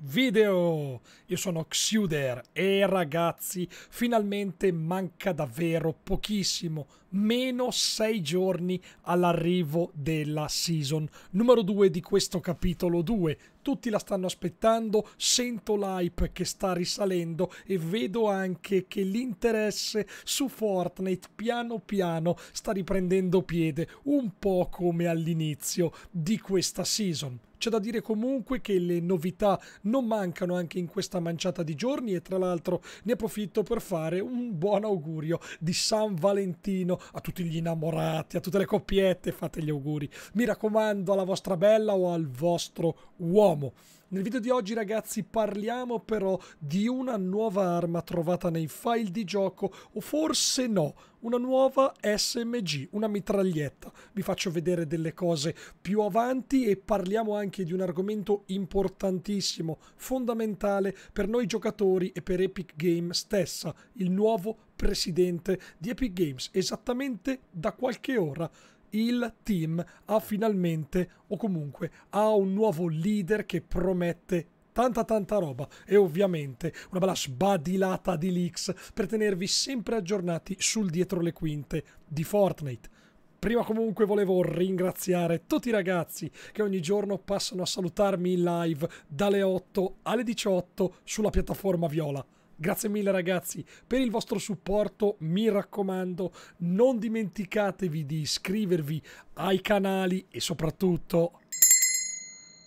video! Io sono Xuder e ragazzi, finalmente manca davvero pochissimo, meno sei giorni all'arrivo della season numero 2 di questo capitolo 2. Tutti la stanno aspettando, sento l'hype che sta risalendo e vedo anche che l'interesse su Fortnite piano piano sta riprendendo piede, un po' come all'inizio di questa season. C'è da dire comunque che le novità non mancano anche in questa manciata di giorni e tra l'altro ne approfitto per fare un buon augurio di San Valentino a tutti gli innamorati, a tutte le coppiette, fate gli auguri. Mi raccomando alla vostra bella o al vostro uomo. Nel video di oggi ragazzi parliamo però di una nuova arma trovata nei file di gioco o forse no, una nuova SMG, una mitraglietta. Vi faccio vedere delle cose più avanti e parliamo anche di un argomento importantissimo, fondamentale per noi giocatori e per Epic Games stessa, il nuovo presidente di Epic Games, esattamente da qualche ora il team ha finalmente o comunque ha un nuovo leader che promette tanta tanta roba e ovviamente una bella sbadilata di leaks per tenervi sempre aggiornati sul dietro le quinte di Fortnite. Prima comunque volevo ringraziare tutti i ragazzi che ogni giorno passano a salutarmi in live dalle 8 alle 18 sulla piattaforma Viola. Grazie mille ragazzi per il vostro supporto, mi raccomando non dimenticatevi di iscrivervi ai canali e soprattutto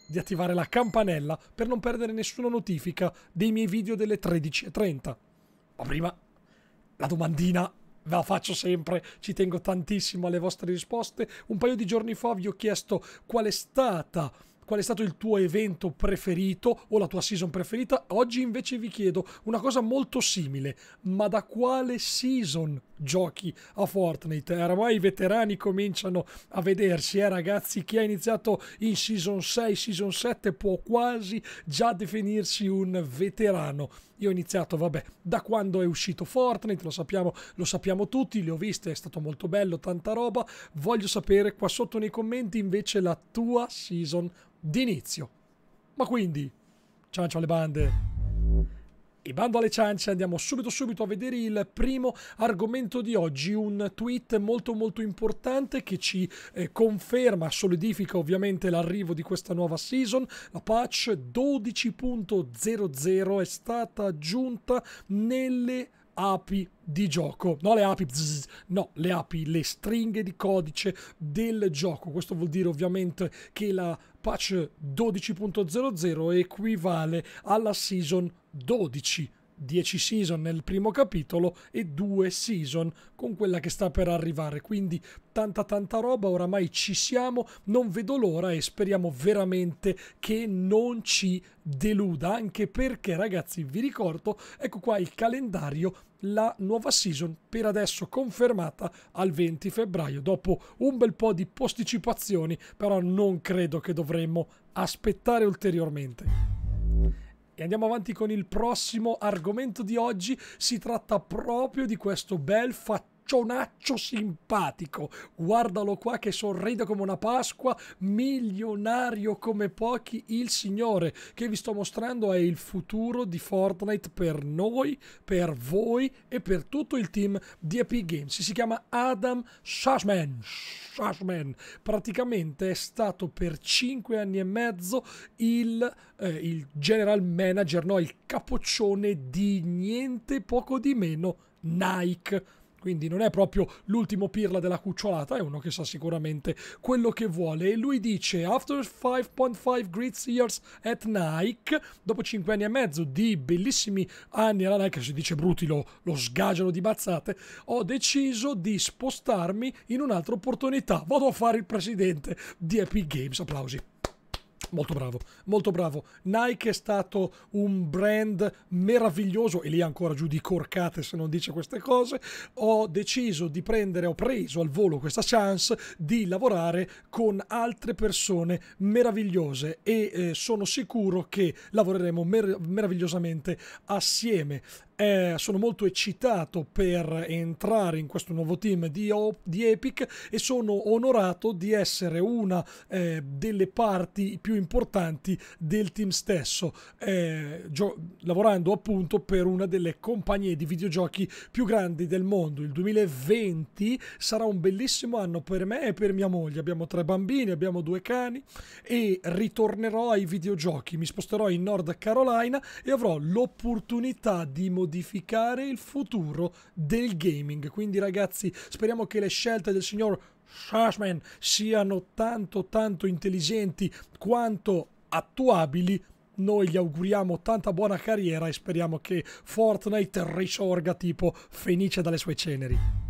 di attivare la campanella per non perdere nessuna notifica dei miei video delle 13.30. Ma prima la domandina ve la faccio sempre, ci tengo tantissimo alle vostre risposte. Un paio di giorni fa vi ho chiesto qual è stata qual è stato il tuo evento preferito o la tua season preferita. Oggi invece vi chiedo una cosa molto simile, ma da quale season giochi a Fortnite. Ormai i veterani cominciano a vedersi, eh ragazzi, chi ha iniziato in Season 6, Season 7 può quasi già definirsi un veterano. Io ho iniziato, vabbè, da quando è uscito Fortnite, lo sappiamo, lo sappiamo tutti, le ho viste, è stato molto bello, tanta roba. Voglio sapere qua sotto nei commenti invece la tua season d'inizio. Ma quindi, ciancio alle bande! E bando alle ciance, andiamo subito subito a vedere il primo argomento di oggi, un tweet molto molto importante che ci eh, conferma, solidifica ovviamente l'arrivo di questa nuova season. La patch 12.00 è stata aggiunta nelle api di gioco, non le api, zzz, no, le api, le stringhe di codice del gioco. Questo vuol dire ovviamente che la patch 12.00 equivale alla season 12 10 season nel primo capitolo e 2 season con quella che sta per arrivare. Quindi tanta tanta roba, oramai ci siamo, non vedo l'ora e speriamo veramente che non ci deluda, anche perché ragazzi vi ricordo, ecco qua il calendario la nuova season per adesso confermata al 20 febbraio dopo un bel po' di posticipazioni però non credo che dovremmo aspettare ulteriormente e andiamo avanti con il prossimo argomento di oggi. Si tratta proprio di questo bel fattore ciccionaccio simpatico. Guardalo qua che sorride come una Pasqua, milionario come pochi. Il signore che vi sto mostrando è il futuro di Fortnite per noi, per voi e per tutto il team di Epic Games. Si chiama Adam Shashman. Shashman. Praticamente è stato per 5 anni e mezzo il, eh, il general manager, no, il capoccione di niente poco di meno Nike. Quindi non è proprio l'ultimo pirla della cucciolata, è uno che sa sicuramente quello che vuole. E lui dice: After 5.5 Great Years at Nike, dopo 5 anni e mezzo di bellissimi anni alla Nike, si dice brutti lo, lo sgagiano di bazzate, ho deciso di spostarmi in un'altra opportunità. Vado a fare il presidente di Epic Games. Applausi. Molto bravo, molto bravo. Nike è stato un brand meraviglioso e lì ancora giù di corcate se non dice queste cose. Ho deciso di prendere, ho preso al volo questa chance di lavorare con altre persone meravigliose e eh, sono sicuro che lavoreremo mer meravigliosamente assieme eh, sono molto eccitato per entrare in questo nuovo team di, di Epic e sono onorato di essere una eh, delle parti più importanti del team stesso, eh, lavorando appunto per una delle compagnie di videogiochi più grandi del mondo. Il 2020 sarà un bellissimo anno per me e per mia moglie. Abbiamo tre bambini, abbiamo due cani e ritornerò ai videogiochi. Mi sposterò in North Carolina e avrò l'opportunità di modificare modificare il futuro del gaming. Quindi ragazzi, speriamo che le scelte del signor Shashman siano tanto tanto intelligenti quanto attuabili noi gli auguriamo tanta buona carriera e speriamo che Fortnite risorga tipo Fenice dalle sue ceneri.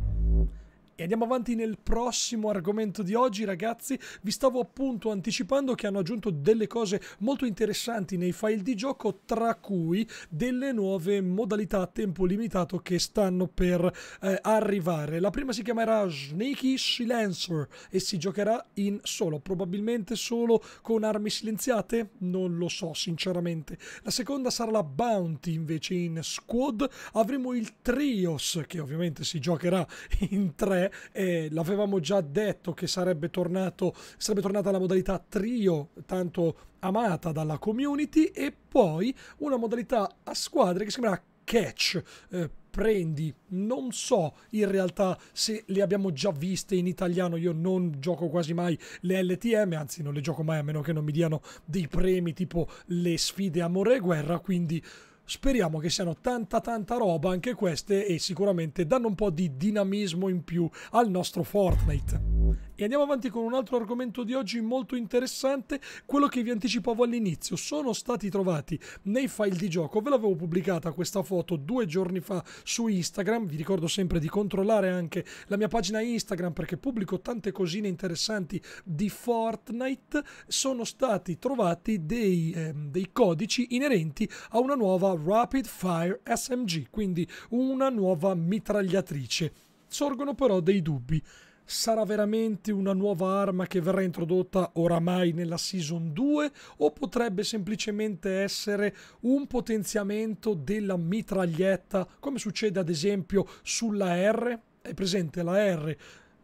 E andiamo avanti nel prossimo argomento di oggi, ragazzi. Vi stavo appunto anticipando che hanno aggiunto delle cose molto interessanti nei file di gioco, tra cui delle nuove modalità a tempo limitato che stanno per eh, arrivare. La prima si chiamerà Sneaky Silencer e si giocherà in solo, probabilmente solo con armi silenziate? Non lo so, sinceramente. La seconda sarà la Bounty, invece in squad avremo il Trios, che ovviamente si giocherà in tre eh, l'avevamo già detto che sarebbe, tornato, sarebbe tornata la modalità trio, tanto amata dalla community, e poi una modalità a squadre che si chiamerà catch. Eh, prendi. Non so in realtà se le abbiamo già viste in italiano, io non gioco quasi mai le LTM, anzi non le gioco mai a meno che non mi diano dei premi tipo le sfide amore e guerra, quindi Speriamo che siano tanta tanta roba anche queste e sicuramente danno un po' di dinamismo in più al nostro Fortnite. E andiamo avanti con un altro argomento di oggi molto interessante, quello che vi anticipavo all'inizio. Sono stati trovati nei file di gioco, ve l'avevo pubblicata questa foto due giorni fa su Instagram, vi ricordo sempre di controllare anche la mia pagina Instagram perché pubblico tante cosine interessanti di Fortnite. Sono stati trovati dei, eh, dei codici inerenti a una nuova Rapid Fire SMG, quindi una nuova mitragliatrice. Sorgono però dei dubbi. Sarà veramente una nuova arma che verrà introdotta oramai nella Season 2 o potrebbe semplicemente essere un potenziamento della mitraglietta come succede ad esempio sulla R? È presente la R?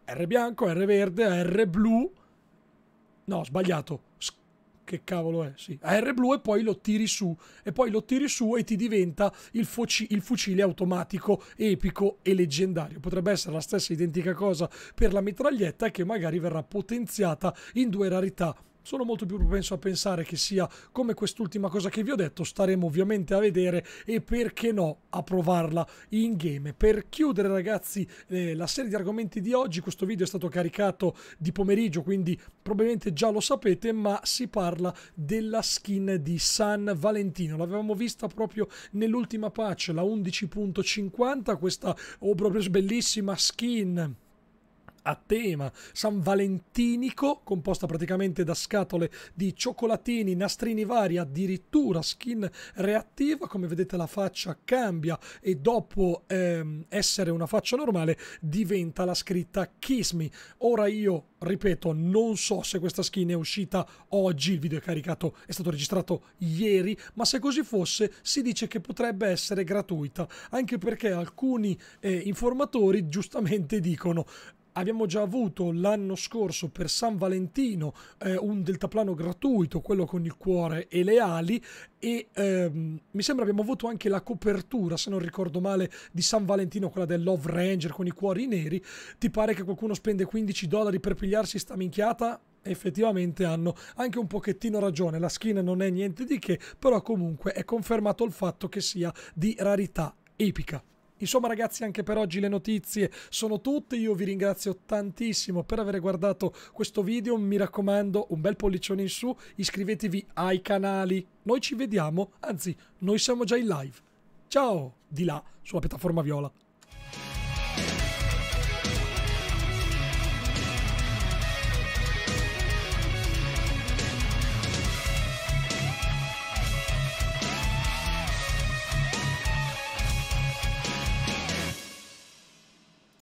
R bianco, R verde, R blu? No, sbagliato che cavolo è? Sì, AR blu e poi lo tiri su e poi lo tiri su e ti diventa il, il, fucile automatico epico e leggendario. Potrebbe essere la stessa identica cosa per la mitraglietta che magari verrà potenziata in due rarità sono molto più propenso a pensare che sia come quest'ultima cosa che vi ho detto, staremo ovviamente a vedere e perché no a provarla in game. Per chiudere ragazzi eh, la serie di argomenti di oggi, questo video è stato caricato di pomeriggio, quindi probabilmente già lo sapete, ma si parla della skin di San Valentino. L'avevamo vista proprio nell'ultima patch, la 11.50, questa oh, proprio bellissima skin a tema San Valentinico, composta praticamente da scatole di cioccolatini, nastrini vari, addirittura skin reattiva. Come vedete la faccia cambia e dopo ehm, essere una faccia normale diventa la scritta Kiss Me. Ora io ripeto, non so se questa skin è uscita oggi, il video è caricato, è stato registrato ieri, ma se così fosse si dice che potrebbe essere gratuita, anche perché alcuni eh, informatori giustamente dicono abbiamo già avuto l'anno scorso per San Valentino eh, un deltaplano gratuito, quello con il cuore e le ali e ehm, mi sembra abbiamo avuto anche la copertura, se non ricordo male, di San Valentino, quella del Love Ranger con i cuori neri. Ti pare che qualcuno spende 15 dollari per pigliarsi sta minchiata? effettivamente hanno anche un pochettino ragione. La skin non è niente di che, però comunque è confermato il fatto che sia di rarità epica. Insomma ragazzi anche per oggi le notizie sono tutte, io vi ringrazio tantissimo per aver guardato questo video, mi raccomando un bel pollicione in su, iscrivetevi ai canali, noi ci vediamo, anzi noi siamo già in live, ciao di là sulla piattaforma viola.